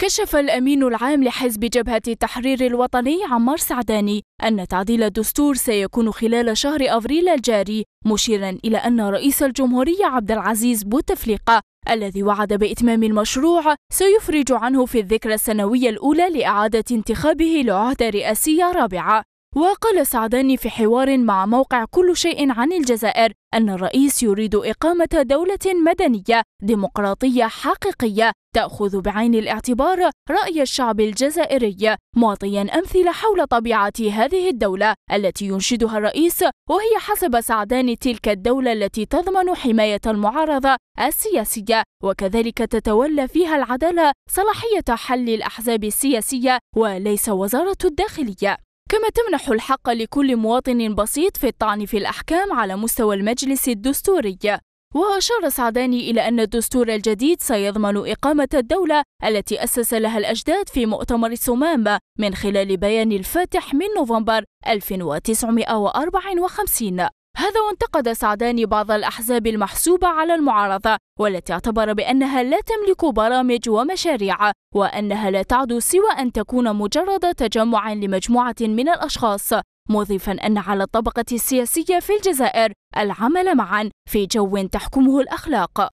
كشف الأمين العام لحزب جبهة التحرير الوطني عمار سعداني أن تعديل الدستور سيكون خلال شهر أفريل الجاري مشيرا إلى أن رئيس الجمهورية عبد العزيز بوتفليقة الذي وعد بإتمام المشروع سيفرج عنه في الذكرى السنوية الأولى لإعادة انتخابه لعهدة رئاسية رابعة وقال سعداني في حوار مع موقع كل شيء عن الجزائر أن الرئيس يريد إقامة دولة مدنية ديمقراطية حقيقية تأخذ بعين الاعتبار رأي الشعب الجزائري معطيا أمثلة حول طبيعة هذه الدولة التي ينشدها الرئيس وهي حسب سعدان تلك الدولة التي تضمن حماية المعارضة السياسية وكذلك تتولى فيها العدالة صلاحية حل الأحزاب السياسية وليس وزارة الداخلية كما تمنح الحق لكل مواطن بسيط في الطعن في الأحكام على مستوى المجلس الدستوري وأشار سعداني إلى أن الدستور الجديد سيضمن إقامة الدولة التي أسس لها الأجداد في مؤتمر سمام من خلال بيان الفاتح من نوفمبر 1954 هذا وانتقد سعداني بعض الأحزاب المحسوبة على المعارضة والتي اعتبر بأنها لا تملك برامج ومشاريع وأنها لا تعدو سوى أن تكون مجرد تجمع لمجموعة من الأشخاص مضيفا أن على الطبقة السياسية في الجزائر العمل معا في جو تحكمه الأخلاق